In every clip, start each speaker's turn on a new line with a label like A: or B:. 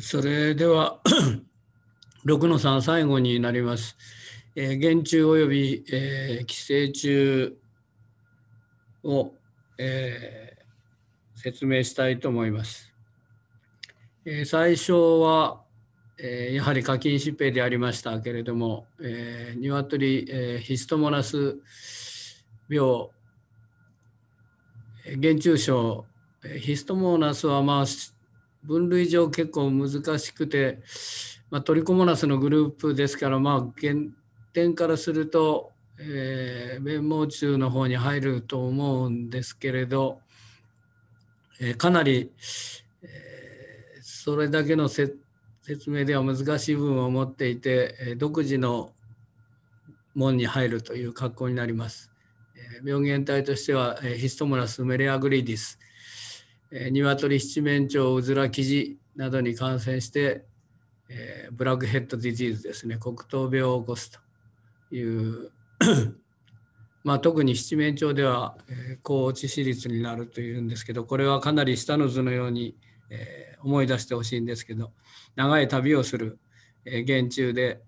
A: それでは6の3最後になります。えー、原虫及び、えー、寄生虫を、えー、説明したいと思います。えー、最初は、えー、やはり課金疾病でありましたけれども、えー、鶏、えー、ヒストモナス病、えー、原虫症、えー、ヒストモナスはまあ分類上結構難しくて、まあ、トリコモナスのグループですから、まあ、原点からすると、えー、弁毛虫の方に入ると思うんですけれど、えー、かなり、えー、それだけの説明では難しい部分を持っていて、え独自の門に入るという格好になります。病原体としてはヒストモラス・メレアグリディス鶏七面鳥うずら生地などに感染して、えー、ブラックヘッドディジーズですね黒糖病を起こすという まあ、特に七面鳥では、えー、高致死率になるというんですけどこれはかなり下の図のように、えー、思い出してほしいんですけど長い旅をする、えー、現虫で、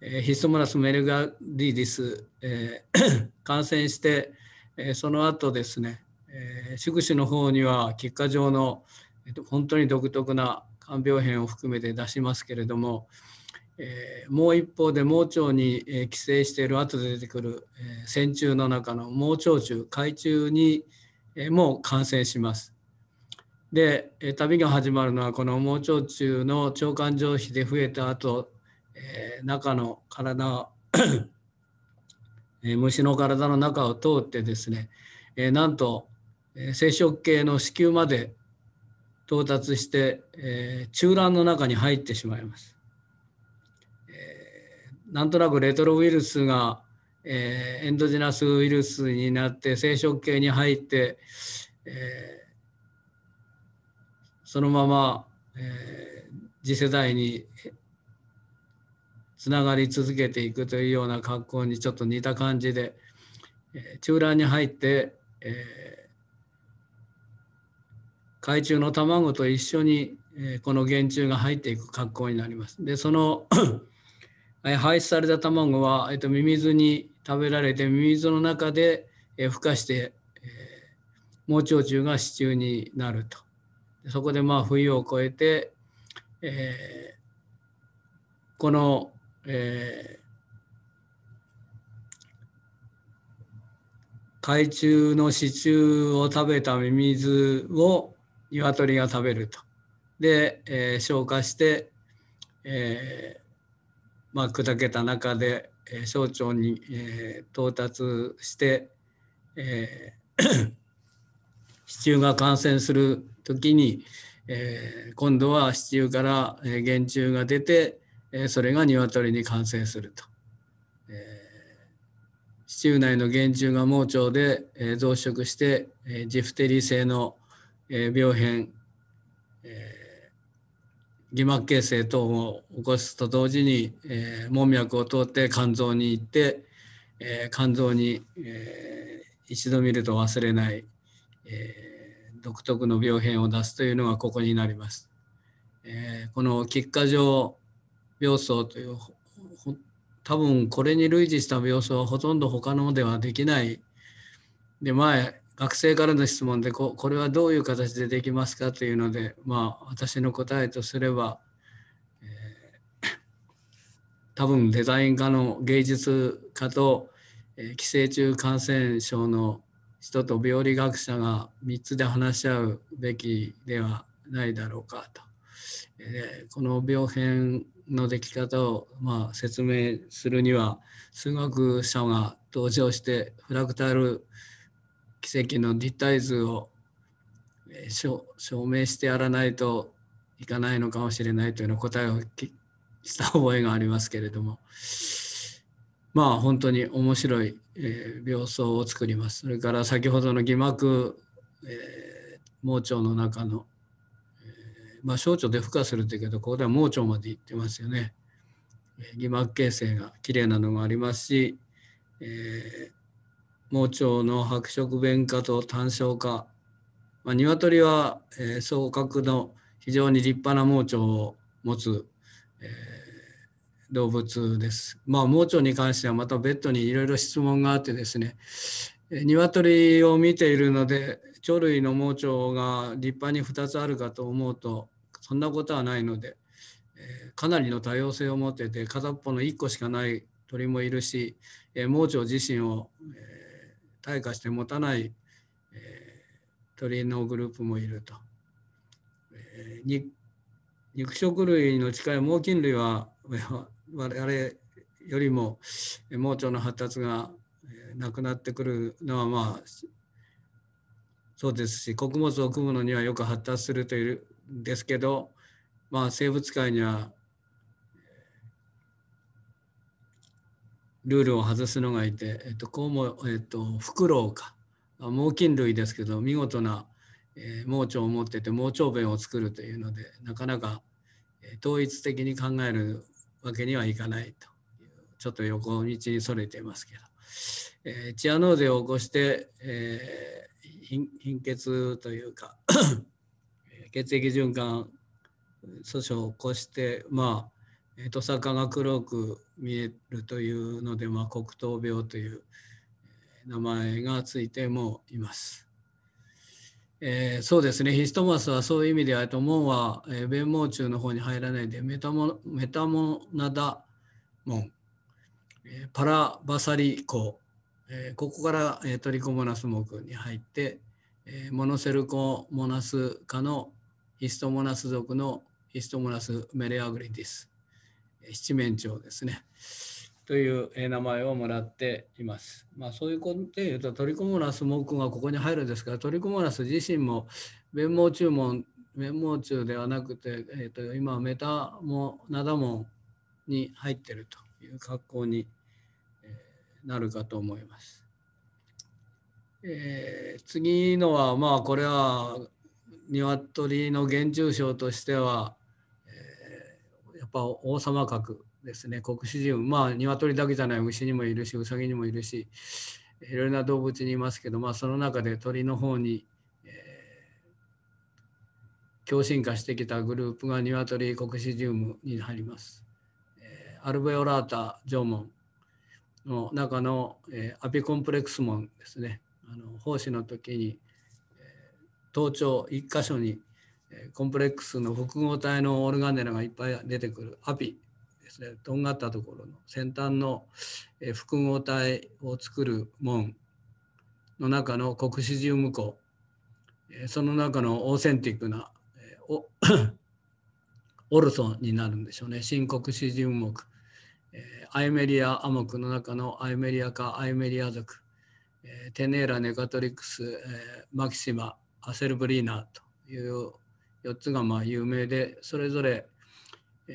A: えー、ヒストモラス・メルガリディス、えー、感染して、えー、その後ですねえ宿主の方には結果上の、えっと、本当に独特な肝病変を含めて出しますけれども、えもう一方で盲腸に、え寄生している後で出てくる、え線虫の中の盲腸虫海中に、えも感染します。で、え旅が始まるのはこの盲腸虫の腸管上皮で増えた後、え中の体え虫の体の中を通ってですね、えなんと生殖系の子宮まで到達して、えー、中卵の中に入ってしまいます。えー、なんとなくレトロウイルスが、えー、エンドジナスウイルスになって生殖系に入って、えそのまま、え次世代につながり続けていくというような格好にちょっと似た感じで、え中卵に入って、えー海中の卵と一緒にこの原虫が入っていく格好になります。でその 排出された卵は、えっと、ミミズに食べられてミミズの中で孵化して盲腸虫が支柱になると。そこでまあ冬を越えて、えー、この、えー、海中の支柱を食べたミミズを鶏が食べると。で、えー、消化して、えー、まあ、砕けた中で、えー、小腸に、え到達して、え支柱 が感染する時に、え今度は支柱から、え原虫が出て、えそれが鶏に感染すると。え支柱内の原虫が盲腸で、え増殖して、えジフテリー性のえー、病変、えー、偽膜形成等を起こすと同時に、えー、門脈を通って肝臓に行って、えー、肝臓に、えー、一度見ると忘れない、えー、独特の病変を出すというのがここになります。えー、この菊花状病巣という多分これに類似した病巣はほとんど他のではできないで前学生からの質問でここれはどういう形でできますかというので、まあ、私の答えとすれば、えー、多分デザイン科の芸術家と、えー、寄生虫感染症の人と病理学者が3つで話し合うべきではないだろうかと、えー、この病変のでき方を、まあ、説明するには数学者が登場してフラクタル奇跡の立体図を、えー、証明してやらないといかないのかもしれないというの答えをした覚えがありますけれどもまあ本当に面白い、えー、病巣を作りますそれから先ほどの偽膜、えー、盲腸の中の、えー、まあ小腸で孵化するっていうけどここでは盲腸まで行ってますよね、えー、偽膜形成がきれいなのもありますし、えー、盲腸の白色弁化と単焦化、まあ、鶏は、えー、双角の非常に立派な盲腸を持つ、えー、動物です。まあ盲腸に関してはまた別途にいろいろ質問があってですね、えー、鶏を見ているので鳥類の盲腸が立派に2つあるかと思うとそんなことはないので、えー、かなりの多様性を持ってて片っぽの1個しかない鳥もいるし、え盲腸自身を、えー退化して持たない、えー、鳥のグループもいると。えー、肉食類の近い猛禽類は 我々よりも盲腸の発達がなくなってくるのはまあそうですし穀物を組むのにはよく発達するというんですけど、まあ、生物界にはルールを外すのがいて、えっと、こうも、えっと、フクロウか猛禽類ですけど見事な、え盲腸を持ってて盲腸弁を作るというのでなかなか統一的に考えるわけにはいかないとちょっと横道にそれていますけど、えー、チアノーゼを起こして、えー、貧血というか 血液循環訴訟を起こしてまあえー、坂が黒く見えるというので、まあ、黒糖病という名前がついてもいます。えー、そうですねヒストマスはそういう意味ではと門は、え弁網中の方に入らないでメタモメタモナダ門、えパラバサリコ、えー、ここから、えトリコモナス目に入って、えモノセルコモナス科のヒストモナス属のヒストモナスメレアグリです。七面鳥ですね。という名前をもらっています。まあ、そういうことで言うとトリコモラスークがここに入るんですがトリコモラス自身も弁毛注文弁毛中ではなくて、えーと、今はメタもモ門に入ってるという格好に、えなるかと思います。えー、次のはまあこれは鶏の原虫症としてはやっぱ王様格ですね国主人まあ鶏だけじゃない牛にもいるしウサギにもいるしいろいろな動物にいますけど、まあ、その中で鳥の方に、えー、強進化してきたグループが鶏コクシジウムに入ります。えアルベオラータ縄文の中の、えー、アピコンプレックス門ですねあの奉仕の時に、えー、頭頂1箇所にコンプレックスの複合体のオルガネラがいっぱい出てくるアピですねとんがったところの先端の複合体を作る門の中のコクシジウム湖その中のオーセンティックなお オルソンになるんでしょうね新国史ム目アイメリアアモクの中のアイメリア科アイメリア族テネーラネカトリクスマキシマアセルブリーナという4つがまあ有名でそれぞれ、え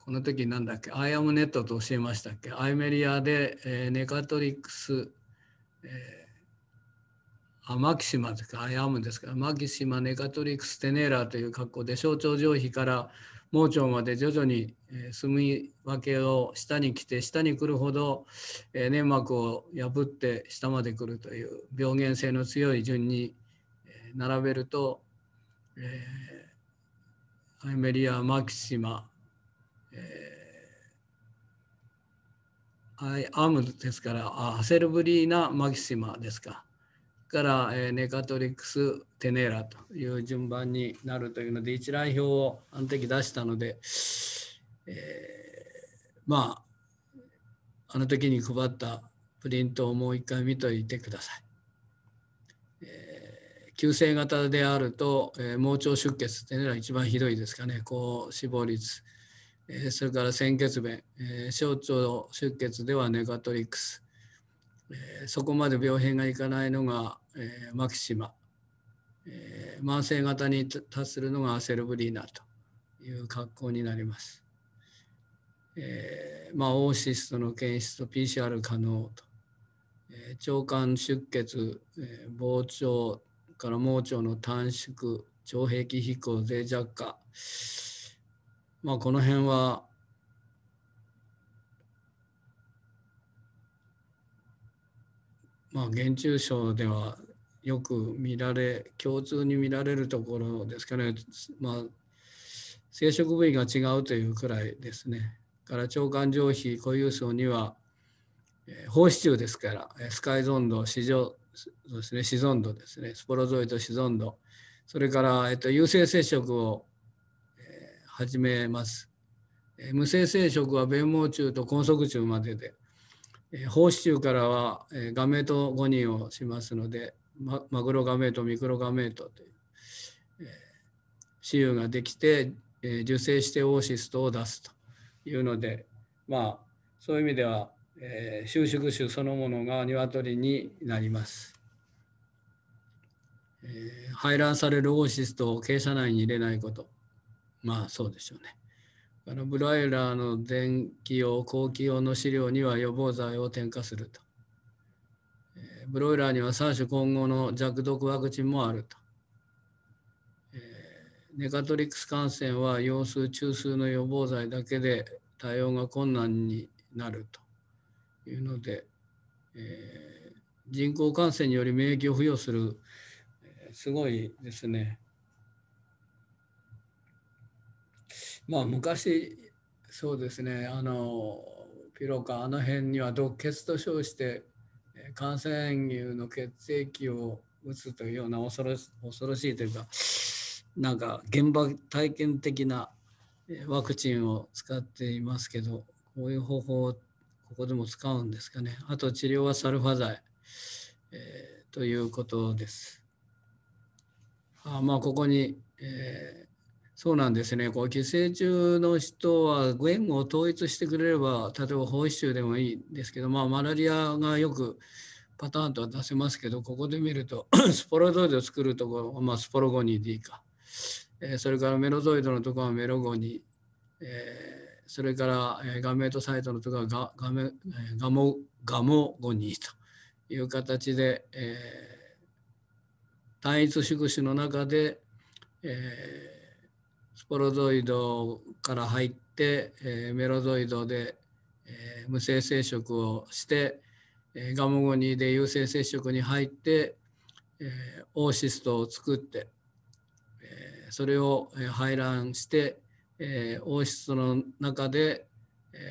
A: ー、この時なんだっけアイアムネットと教えましたっけアイメリアで、えー、ネカトリックス、えー、アマキシマですかアイアムですからマキシマネカトリックステネーラーという格好で象徴上皮から盲腸まで徐々に住み分けを下に来て下に来るほど粘膜を破って下まで来るという病原性の強い順に並べるとえー、アイメリア・マキシマ、えー、アイ・アムですから、アセルブリーナ・マキシマですか。から、えー、ネカトリックス・テネーラという順番になるというので、一覧表をあの時出したので、えー、まあ、あの時に配ったプリントをもう一回見といてください。急性型であると、えー、盲腸出血っていうのが一番ひどいですかね高死亡率、えー、それから鮮血便、えー、小腸出血ではネガトリクス、えー、そこまで病変がいかないのが、えー、マキシマ、えー、慢性型に達するのがアセルブリーナという格好になります。えーまあ、オーシストの検出と PCR 可能と、えー、腸管出血、えー、膨張から盲腸の短縮腸壁飛行脆弱化まあこの辺はまあ減中症ではよく見られ共通に見られるところですかねまあ生殖部位が違うというくらいですねから腸管上皮固有層には放出中ですからスカイゾンド市場そうですね、子孫土ですね、スポロゾイド子孫度、それから、えっと、有性生殖を、えー、始めます。えー、無性生殖は弁毛虫と根足虫までで、えー、胞子虫からは、えー、ガメと誤認人をしますので、ま、マグロガメとミクロガメとという、えー、雌雄ができて、えー、受精してオーシストを出すというので、まあ、そういう意味では、えー、収縮種そのものが鶏になります。えー、排卵されるオーシストを傾斜内に入れないこと。まあそうでしょうね。あのブライラーの電気用、後機用の飼料には予防剤を添加すると。えー、ブロイラーには3種混合の弱毒ワクチンもあると。えネカトリクス感染は陽数、中枢の予防剤だけで対応が困難になると。いうので、えー、人工感染により免疫を付与する、えー、すごいですね。まあ昔そうですねあのピロカあの辺には毒血と称して感染牛の血液を打つというような恐ろ恐ろしいというかなんか現場体験的なワクチンを使っていますけどこういう方法ってここでも使うんですかね。あと治療はサルファ剤、えー、ということです。あまあ、ここに、えー、そうなんですね。こう寄生虫の人は言語を統一してくれれば、例えば法一でもいいんですけど、まあ、マラリアがよくパターンとは出せますけど、ここで見ると スポロゾイドを作るところ、まあ、スポロゴニーでいいか。えー、それからメロゾイドのところはメロゴニー。えーそれから、えー、ガメとトサイトのとかガガメ、えー、ガモガモゴニーという形で、えー、単一宿主の中で、えー、スポロゾイドから入って、えー、メロゾイドで、えー、無性生殖をして、えー、ガモゴニーで有性生殖に入って、えー、オーシストを作って、えー、それを排卵して、えー、王室の中で、えー、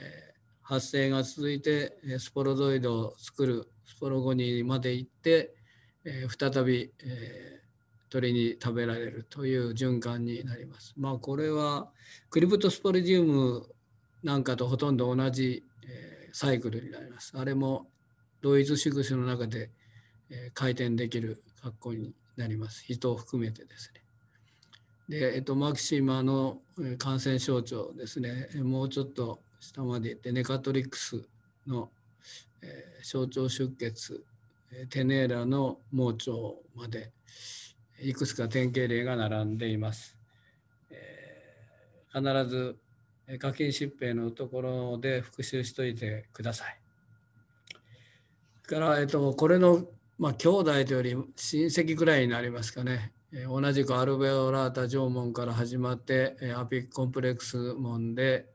A: 発生が続いてスポロゾイドを作るスポロゴニーまで行って、えー、再び、え鳥に食べられるという循環になります。まあこれはクリプトスポリジウムなんかとほとんど同じ、えサイクルになります。あれも同一宿主の中で、え回転できる格好になります。人を含めてですね。で、えっと、マキシマの感染症状ですね、もうちょっと下まで行って、ネカトリックスの、えー、小腸出血、テネーラの盲腸まで、いくつか典型例が並んでいます。えー、必ず課金疾病のところで復習しといてください。から、えっと、これの、まあ、兄弟というより親戚ぐらいになりますかね。同じくアルベオラータ縄文から始まってアピックコンプレックス門で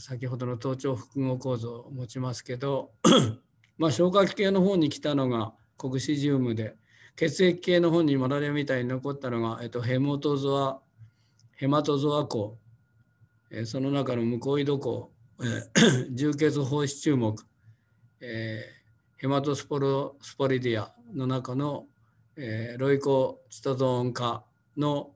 A: 先ほどの頭頂複合構造を持ちますけど まあ消化器系の方に来たのがコクシジウムで血液系の方にマラリアみたいに残ったのが、えっと、ヘモトゾアヘマトゾア項その中のムコイド項重 血放出注目、えヘマトスポロスポリディアの中のえー、ロイコチタゾーン科の、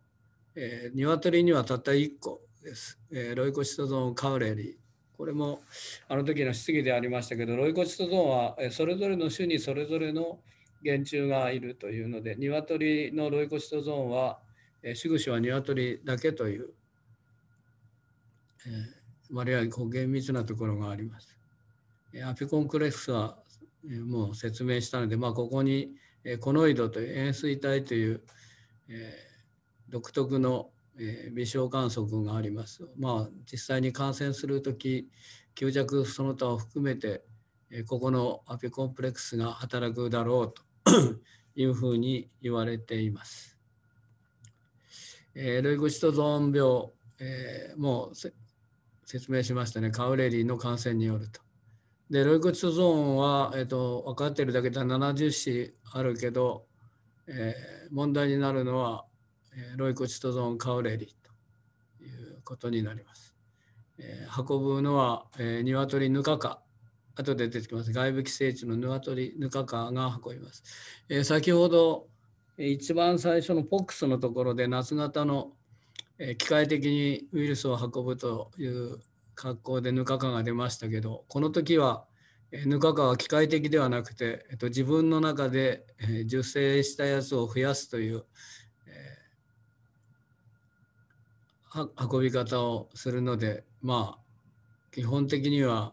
A: えー、鶏にはたった1個です、えー、ロイコチタゾーンカウレリこれもあの時の質疑でありましたけどロイコチタゾーンはえそれぞれの種にそれぞれの原虫がいるというので鶏のロイコチタゾーンはえ種々は鶏だけという、えー、割合こう厳密なところがあります。えアピコンクレックスはえもう説明したので、まあ、ここにコノイドという円錐体という、えー、独特の、えー、微小観測があります。まあ実際に感染する時吸着その他を含めて、えー、ここのアピコンプレックスが働くだろうと いうふうに言われています。えー、ルイグシトゾーン病、えー、もう説明しましたねカウレリーの感染によると。で、ロイクゾーンは、えっ、ー、と、分かってるだけで70種あるけど、えー、問題になるのは、えー、ロイクゾーン・カウレリということになります。えー、運ぶのは、えー、鶏ぬかか。後で出てきます。外部寄生虫の鶏ぬかかが運びます。えー、先ほど、一番最初のポックスのところで夏型の機械的にウイルスを運ぶという格好でぬかかが出ましたけどこの時はぬかかは機械的ではなくて、えっと、自分の中で、え受精したやつを増やすという、えー、運び方をするのでまあ基本的には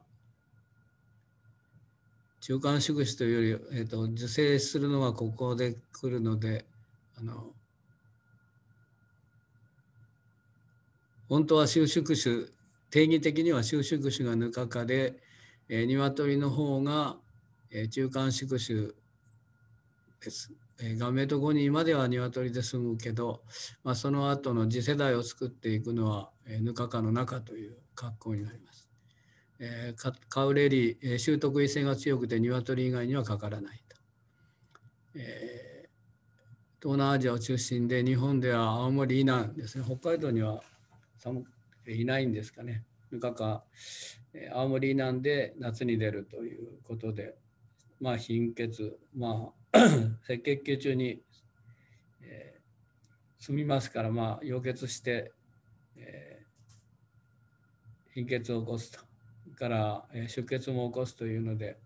A: 中間宿主というより、えーと、と受精するのはここで来るのであの本当は収縮種定義的には収縮種がぬかかで、えー、鶏の方が、えー、中間宿主です。えー、ガメと5人までは鶏で済むけど、まあ、その後の次世代を作っていくのは、えー、ぬかかの中という格好になります。えー、カウレリ、えー、習得異性が強くて鶏以外にはかからないと。えー東南アジアを中心で日本では青森以南ですね北海道には寒いないんですかね。ぬかか青森なんで夏に出るということで、まあ、貧血、まあ 赤血球中に、えー、済みますから、まあ、溶血して、えー、貧血を起こすとから、えー、出血も起こすというので、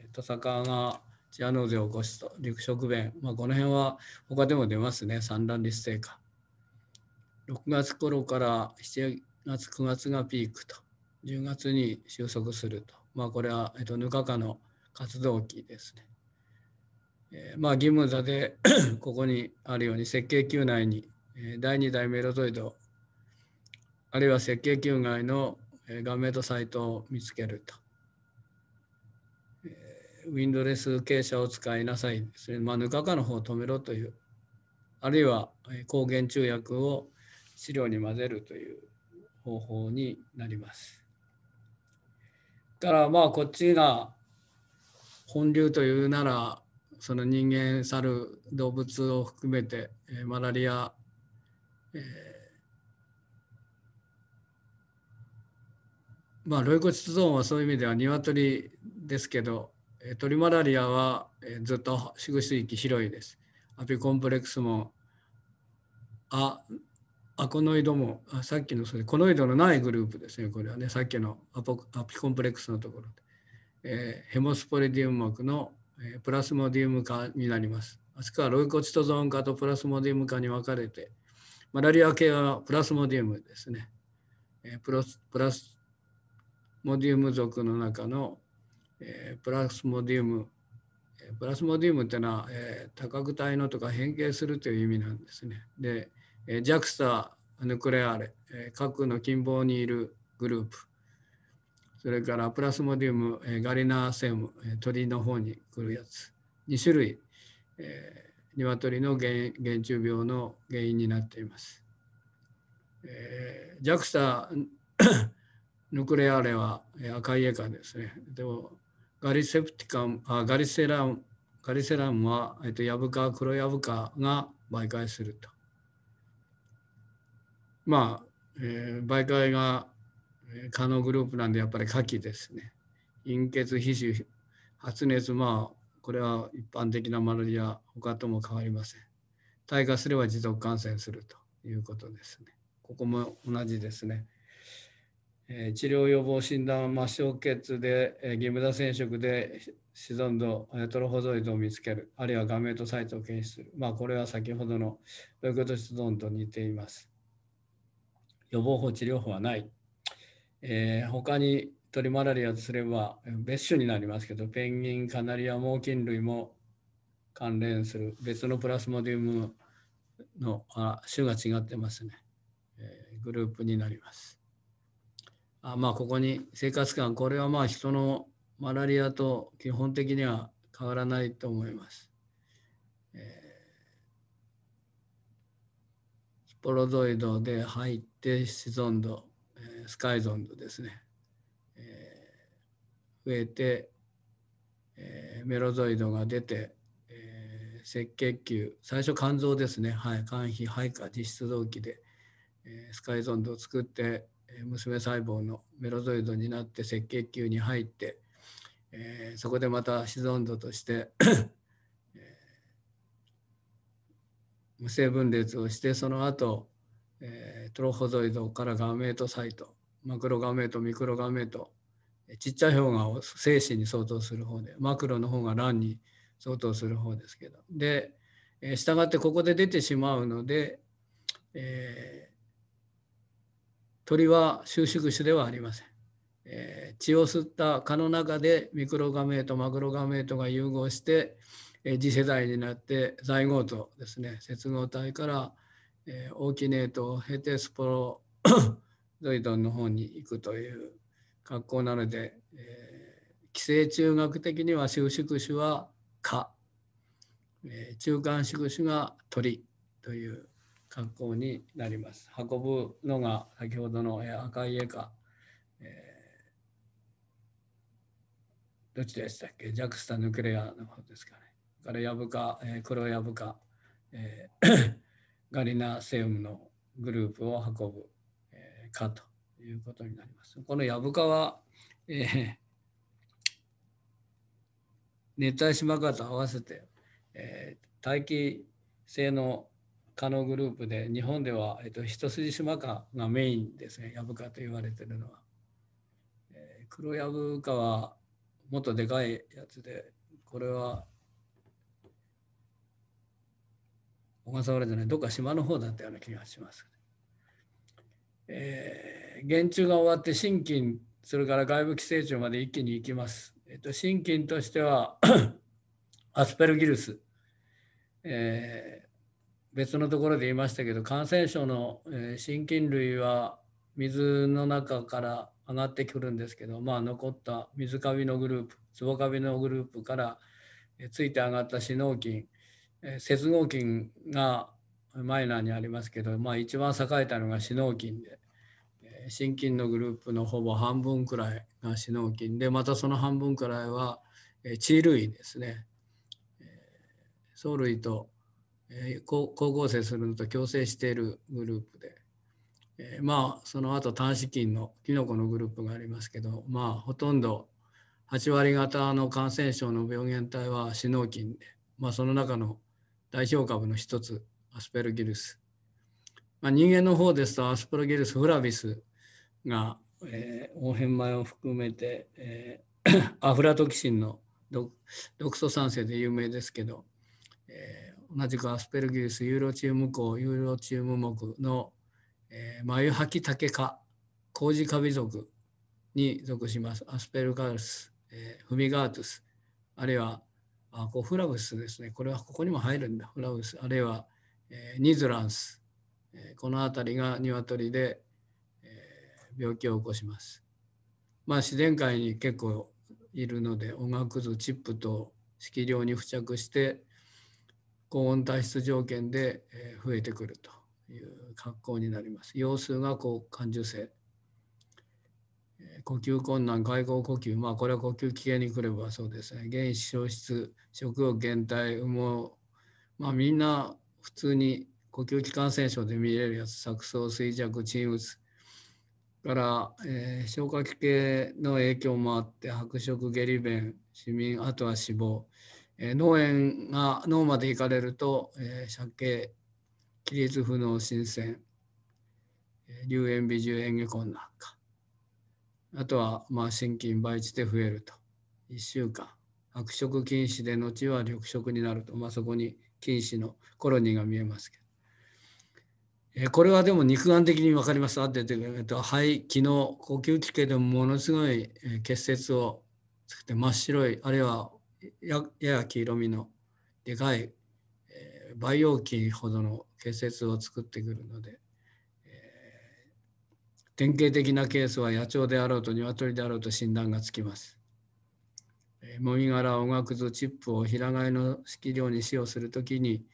A: えー、トサカがチアノーゼを起こすと陸食弁、まあ、この辺は他でも出ますね産卵率低下6月頃から 7, 夏9月がピークと、10月に収束すると、まあ、これは、えっと、ぬかカの活動期ですね。えー、まあ、義務座で ここにあるように設計球内に、えー、第2代メロゾイドあるいは設計球外の、えー、ガンメイトサイトを見つけると、えウィンドレス傾斜を使いなさいですね、まあ、ぬかかの方を止めろというあるいは、え抗原中薬を資料に混ぜるという方法になります。だからまあこっちが本流というならその人間猿動物を含めて、えマラリア、えー、まあロイコチゾーンはそういう意味では鶏ですけど鳥マラリアはずっと宿水域広いです。アピコンプレックスもアアコノイドもさっきのそれコノイドのないグループですねこれはねさっきのアポアピコンプレックスのところで、えー、ヘモスポリディウム膜の、えー、プラスモディウム化になりますあそこはロイコチトゾーン化とプラスモディウム化に分かれてマラリア系はプラスモディウムですね、えー、プラスプラスモディウム属の中の、えー、プラスモディウムプラスモディウムってのは、えー、多角体のとか変形するという意味なんですねでえー、JAXA、ヌクレアレ、え核の近傍にいるグループ、それからプラスモディウム、えガリナーセム、え鳥の方に来るやつ、2種類、えー、鶏の原原虫病の原因になっています。えー、JAXA ヌクレアレは赤いエカですね。でもガリセプティカムあガリセラムガリセラムは、えっと、ヤブカ黒ヤブカが媒介すると。まあ、えー、媒介が可能グループなんでやっぱり火器ですね。陰血、皮脂、発熱、まあ、これは一般的なマラリア、他とも変わりません。退化すれば持続感染するということですね。ここも同じですね。えー、治療予防診断は末梢血で、えー、ギムダ染色でシゾンド、トロホゾイドを見つける、あるいはガメートサイトを検出する。まあ、これは先ほどのロイコトシゾンと似ています。予防法治療法はない、えー、他に鳥マラリアとすれば別種になりますけどペンギンカナリア猛禽類も関連する別のプラスモディウムのあ種が違ってますね、えー、グループになりますあまあここに生活感これはまあ人のマラリアと基本的には変わらないと思います、えーポロゾイドで入ってシゾンド、えスカイゾンドですね、えー、増えて、えー、メロゾイドが出て、えー、赤血球最初肝臓ですね、はい、肝皮肺下実質臓器で、えー、スカイゾンドを作って、え娘細胞のメロゾイドになって赤血球に入って、えー、そこでまたシ子ン土として無性分裂をしてその後、えー、トロホゾイドからガメートサイトマクロガメートミクロガメートちっちゃい方が精子に相当する方でマクロの方が卵に相当する方ですけどで、えー、従ってここで出てしまうので、えー、鳥は収縮種ではありません、えー、血を吸った蚊の中でミクロガメートマクロガメートが融合して、次世代になって在郷とですね接合体から、えー、オーキネートを経てスポロゾイドンの方に行くという格好なので、えー、寄生虫学的には収縮種は蚊、えー、中間宿主が鳥という格好になります。運ぶのが先ほどの赤い絵か、えー、どっちでしたっけジャクスタ・ヌクレアの方ですかね。からヤブカ、えー、黒ヤブカ、えー ガリナセウムのグループを運ぶ、えー、かということになります。このヤブカは、えー、熱帯島川と合わせて、えー、大気性の蚊のグループで日本では、えーと、一筋島蚊がメインですねヤブカと言われてるのは。えー、黒ヤブカはもっとでかいやつでこれは小笠原じゃないどっか島の方だったような気がします。えー、減注が終わって心筋それから外部寄生虫まで一気に行きます。えっと、心筋としては アスペルギルス、えー、別のところで言いましたけど感染症の、えー、心筋類は水の中から上がってくるんですけど、まあ、残った水カビのグループツボカビのグループから、えついて上がった死脳菌接合金がマイナーにありますけど、まあ、一番栄えたのが死脳筋で心筋のグループのほぼ半分くらいが死脳筋でまたその半分くらいは地類ですね藻類と光合成するのと共生しているグループでまあその後端子菌のキノコのグループがありますけどまあほとんど8割方の感染症の病原体は死脳菌で、まあ、その中の代表株の一つ、アスペルギルス。まあ、人間の方ですと、アスペルギルス・フラビスが、えー、黄マ米を含めて、えー、アフラトキシンの毒毒素酸性で有名ですけど、えー、同じくアスペルギルス・ユーロチウム鋼、ユーロチウム木の、えー、ユハキタケ科、コウジカビ属に属します。アスペルガルス、えー、フミガートゥス、あるいはあこうフラブスですね、これはここにも入るんだ、フラブス、あるいは、えー、ニズランス、えー、この辺りが鶏で、えー、病気を起こします。まあ、自然界に結構いるので、音楽図、チップと色量に付着して、高温多湿条件で増えてくるという格好になります。様子がこう感受性。呼吸困難、外交呼吸、まあこれは呼吸器系に来ればそうですね、原子消失、食欲減退、羽毛、まあみんな普通に呼吸器感染症で見れるやつ、錯綜、衰弱、沈鬱、から、えー、消化器系の影響もあって白色下痢便市民あとは死亡、えー、脳炎が脳まで行かれると、えー、起立不能新鮮、えー、流炎微重炎下困難かあとは、まあ、心筋倍地で増えると。1週間。白色禁止で、後は緑色になると。まあ、そこに禁止のコロニーが見えますけど。えこれはでも肉眼的に分かります。あってて、っと、肺、気の呼吸器系でもものすごい結節を作って真っ白い、あるいはやや黄色みのでかい、え培養菌ほどの結節を作ってくるので。典型的なケースは野鳥であろうと鶏であろうと診断がつきます。もみ殻、おがくず、チップを平飼いの飼料に使用するときに、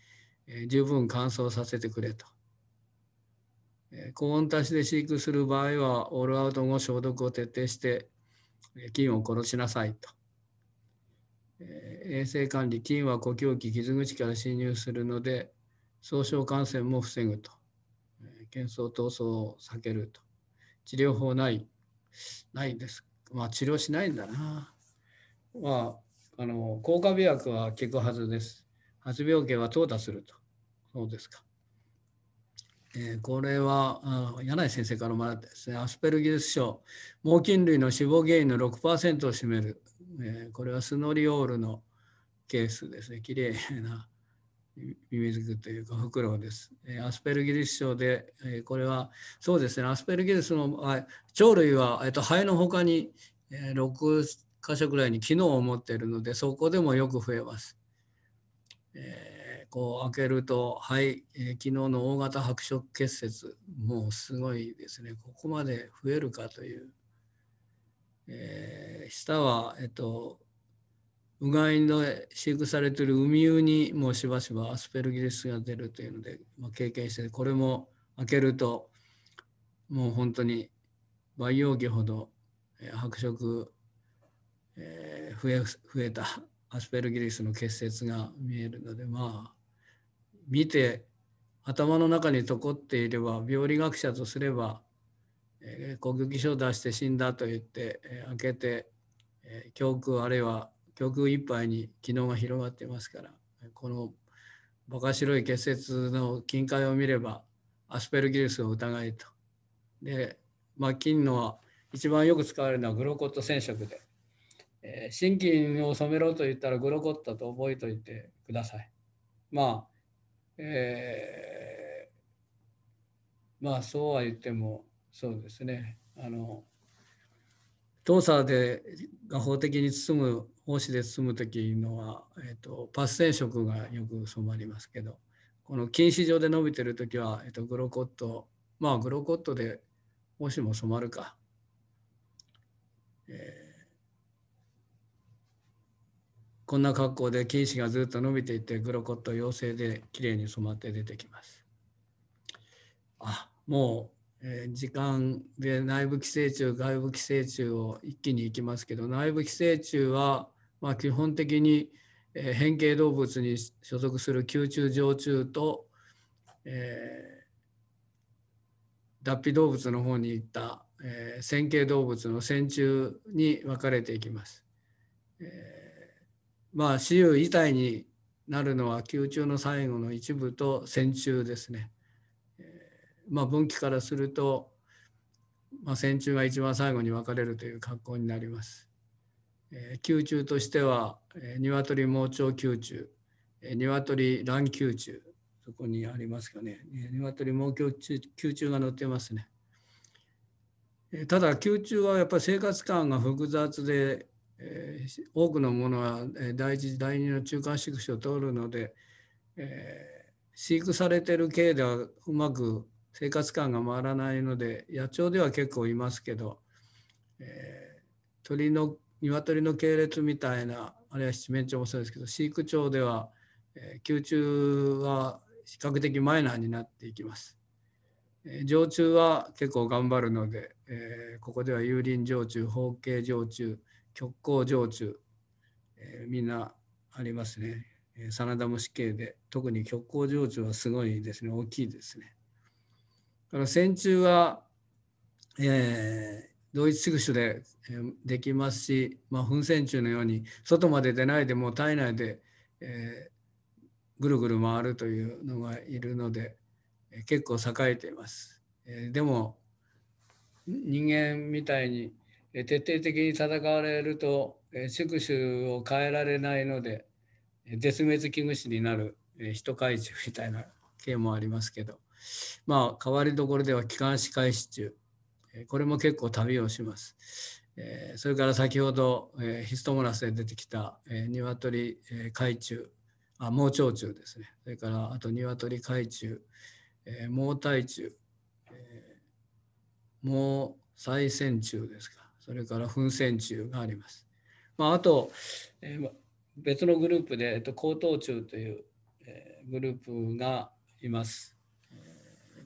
A: え十分乾燥させてくれと。高温多湿で飼育する場合はオールアウト後消毒を徹底して菌を殺しなさいと。衛生管理菌は呼吸器傷口から侵入するので総傷感染も防ぐと。喧騒闘争を避けると。治療法ない、ないです。まあ、治療しないんだな。まあ、あの、抗過微薬は効くはずです。発病系は淘汰すると。そうですか。えー、これはあ柳井先生からもらったですね、アスペルギウス症、猛禽類の死亡原因の6%を占める、えー、これはスノリオールのケースですね、きれいな耳づくというかフクロウです。アスペルギリス症で、これはそうですね、アスペルギリスの鳥類は、えっと、肺のほかに6箇所ぐらいに機能を持っているので、そこでもよく増えます。えー、こう開けると肺、えー、昨日の大型白色結節、もうすごいですね、ここまで増えるかという。えー、下は、えっと、うがいで飼育されてるウミウにもしばしばアスペルギリスが出るというので、まあ、経験してこれも開けるともう本当に培養器ほど、え白色、えー、増え増えたアスペルギリスの結節が見えるのでまあ見て頭の中に残っていれば病理学者とすれば、えー、呼吸器症出して死んだと言って、えー、開けて、えー、胸あるいは曲いっぱいに機能が広がってますからこのバカ白い結節の近海を見ればアスペルギルスを疑いとで、まあ、金のは一番よく使われるのはグロコット染色で、えー、心筋を染めろと言ったらグロコットと覚えておいてください。まあ、えー、まあそうは言ってもそうですねあの当社でが法的に包む大子で進む時のは、えーと、とパスン色がよく染まりますけどこの菌糸状で伸びてる時は、えーと、グロコットまあグロコットで大子も染まるか、えー、こんな格好で菌糸がずっと伸びていてグロコット陽性できれいに染まって出てきます。あもうえ時間で内部寄生虫外部寄生虫を一気にいきますけど内部寄生虫はまあ、基本的に変形動物に所属する宮虫常虫と、えー、脱皮動物の方に行った、えー、線形動物の線虫に分かれていきます。えー、まあ雌雄遺体になるのは宮虫の最後の一部と線虫ですね。えー、まあ、分岐からすると、まあ、線虫が一番最後に分かれるという格好になります。えー、宮中としては、えー、鶏盲腸宮中、えー、鶏卵宮中そこにありますかね、えー、鶏盲腸宮中が載ってますね、えー、ただ宮中はやっぱり生活感が複雑で、えー、多くのものは第一第二の中間宿主を通るので、えー、飼育されてる系ではうまく生活感が回らないので野鳥では結構いますけど、えー、鳥の鶏の系列みたいなあるいは七面鳥もそうですけど飼育長では、えー、吸虫は比較的マイナーになっていきます。えー、常駐は結構頑張るので、えー、ここでは有林常虫包茎常虫極光常虫、えー、みんなありますね。えー、真田虫系で特に極光常虫はすごいですね大きいですね。から線虫は、えー、同一宿主でできますし、まあ、噴泉中のように外まで出ないでもう体内で、えー、ぐるぐる回るというのがいるので結構栄えています。えー、でも人間みたいに徹底的に戦われると宿主を変えられないので絶滅危惧種になる人害虫みたいな系もありますけどまあ変わりどころでは気管支回支これも結構旅をします。それから先ほどヒストモラスで出てきた鶏海中あ盲腸虫ですねそれからあと鶏海中盲体虫盲再線虫ですかそれから粉線虫があります。まあ、あと、え別のグループで、えっと、高等虫という、えグループがいます。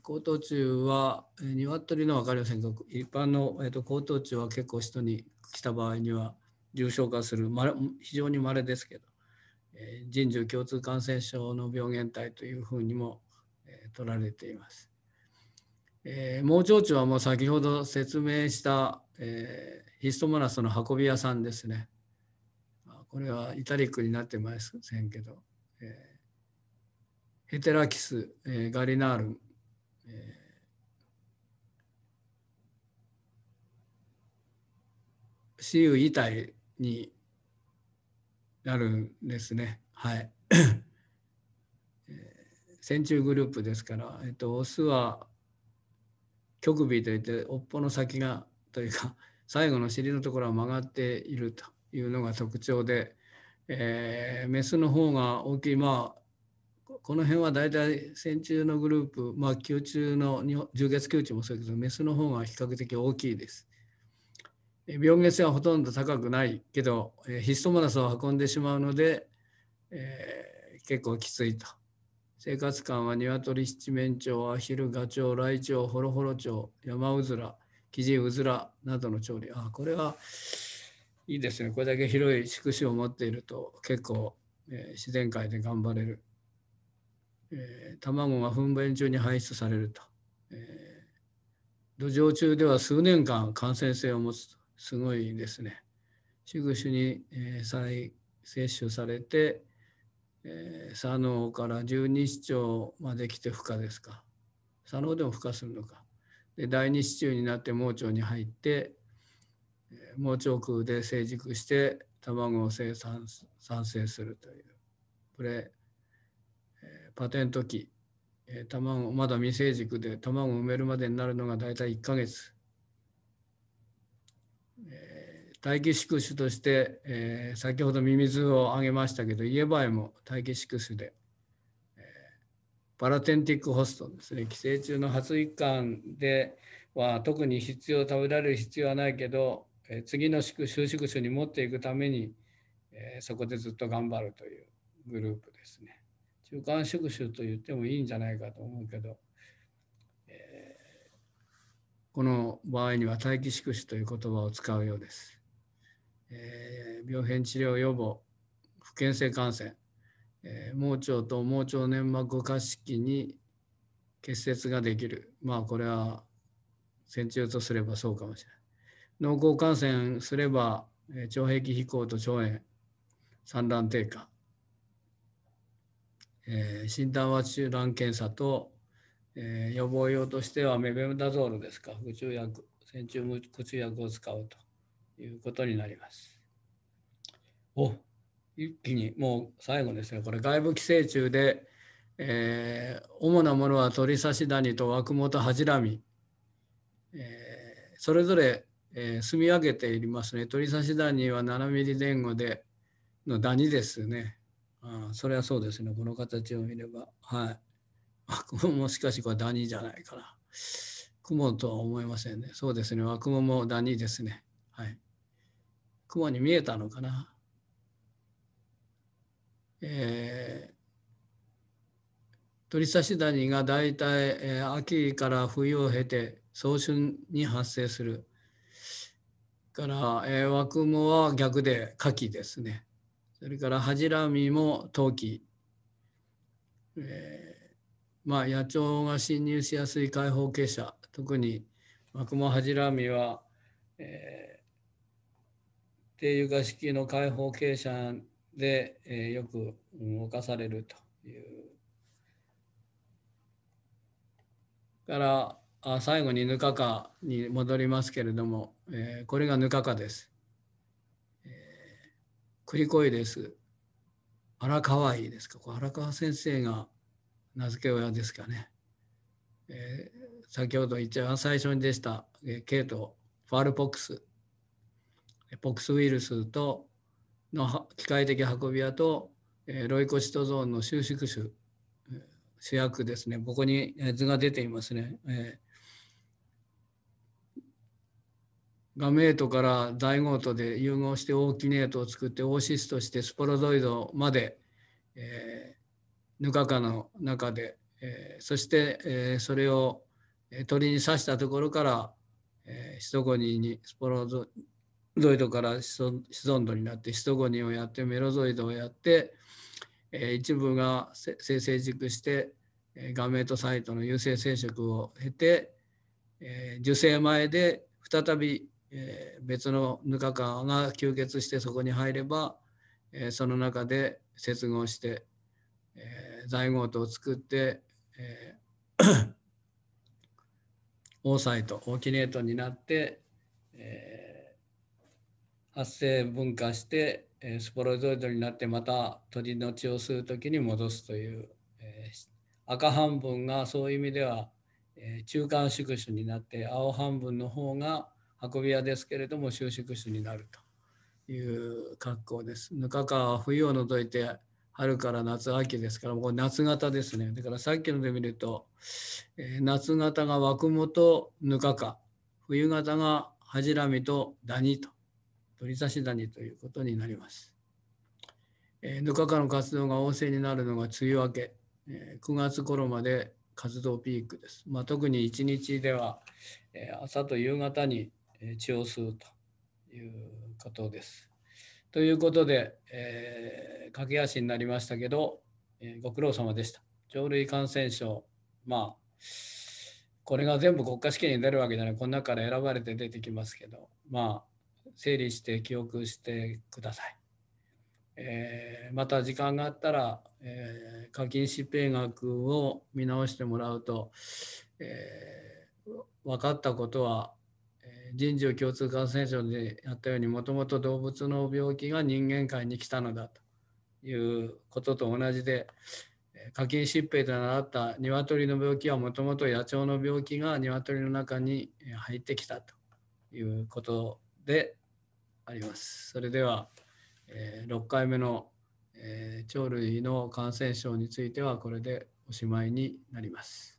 A: 高等中は、え鶏の分かりませんが一般の、えーと、高等中は結構人に来た場合には重症化する、ま、非常にまれですけど、えー、人獣共通感染症の病原体というふうにも、えー、取られています。え盲腸虫はもう先ほど説明した、えヒストモラスの運び屋さんですね。これはイタリックになってませんけど、えヘテラキス、えガリナールえー、遺体になるんですね。はい。線 虫グループですから、えっと、オスは極尾といって尾っぽの先がというか最後の尻のところは曲がっているというのが特徴で、えー、メスの方が大きいまあこの辺は大体線虫のグループ、まあ、球虫の重月球虫もそうだけど、メスの方が比較的大きいです。病原性はほとんど高くないけど、ヒストモナスを運んでしまうので、えー、結構きついと。生活感は鶏七面鳥、アヒル、ガチョウ、ライチョウ、ホロホロチョウ、ヤマウズラ、キジウズラなどの鳥類あ、これはいいですね。これだけ広い宿主を持っていると結構、えー、自然界で頑張れる。えー、卵が糞便中に排出されると、えー、土壌中では数年間感染性を持つすごいですね宿主に、えー、再摂取されて、えー、佐野から十二指腸まで来て孵化ですか佐野でも孵化するのかで第二子腸になって盲腸に入って盲腸空で成熟して卵を生産産生するというこれパテント期、えー、卵まだ未成熟で卵を埋めるまでになるのが大体1ヶ月、えー、待機宿主として、えー、先ほどミミズを挙げましたけどイエバエも待機宿主で、えー、パラテンティックホストですね寄生虫の発育間では特に必要食べられる必要はないけど、えー、次の宿主宿に持っていくために、えー、そこでずっと頑張るというグループですね。中間宿主と言ってもいいんじゃないかと思うけど、えー、この場合には待機宿主という言葉を使うようです。えー、病変治療予防不健性感染、えー、盲腸と盲腸粘膜下式に結節ができるまあこれは線虫とすればそうかもしれない濃厚感染すれば腸壁飛行と腸炎産卵低下えー、診断は中断検査と、えー、予防用としてはメベムダゾールですか、腹充薬、線虫無注薬を使うということになります。お一気にもう最後ですね、これ外部寄生虫で、えー、主なものは鳥刺しダニとワクモトハジラミ、えー、それぞれ、えー、住み分けていますね。鳥刺しダニは7ミリ前後でのダニですね。あん、それはそうですね、この形を見れば。はい。もしかしこれダニじゃないかな。雲とは思えませんね。そうですね、枠雲もダニですね。はい。雲に見えたのかな。えー、鳥刺しダニが大体、えー、秋から冬を経て早春に発生する。から、えー、は逆で牡蠣ですね。それから恥じらみも陶器、えー、まあ野鳥が侵入しやすい開放傾斜特にマクモハジラミは、えー、低床式の開放傾斜で、えー、よく動かされるという。からあ最後にぬかかに戻りますけれども、えー、これがぬかかです。栗恋です。荒川いですか。荒川先生が名付け親ですかね。えー、先ほど一番最初に出した、えー、イト、ファールポックスポックスウイルスとの機械的運び屋と、えー、ロイコシトゾーンの収縮種主役ですねここに図が出ていますね、えガメートからダイゴートで融合してオーキネートを作ってオーシスとしてスポロゾイドまで、えー、ヌカカの中で、えー、そして、えー、それを鳥に刺したところから、えー、シトゴニーにスポロゾイドからシソンドになってシトゴニーをやってメロゾイドをやって、えー、一部が生成熟してガメートサイトの有性生殖を経て、えー、受精前で再びえー、別のぬかかが吸血してそこに入れば、えー、その中で接合して、えー、在郷とを作って、えー、オーサイトオーキネートになって、えー、発生分化して、えー、スポロゾイドになってまた鳥の血を吸う時に戻すという、えー、赤半分がそういう意味では、えー、中間宿主になって青半分の方が運び屋ですけれども収縮室になるという格好です。ぬかかは冬を除いて春から夏秋ですからもう夏型ですねだからさっきので見ると、えー、夏型が枠元とぬかか冬型がはじらみとダニと鳥刺しダニということになります。えー、ぬかかの活動が旺盛になるのが梅雨明け、えー、9月頃まで活動ピークです。まあ、特に1日では、えー、朝と夕方に血を吸うということです。ということで、えー、駆け足になりましたけど、えー、ご苦労様でした。鳥類感染症、まあ、これが全部国家試験に出るわけじゃない、この中から選ばれて出てきますけど、まあ、整理して記憶してください。えー、また時間があったら、えー、課金疾病学を見直してもらうと、えー、分かったことは人獣共通感染症でやったようにもともと動物の病気が人間界に来たのだということと同じで課金疾病で習った鶏の病気はもともと野鳥の病気が鶏の中に入ってきたということであります。それでは、え6回目の、え鳥類の感染症についてはこれでおしまいになります。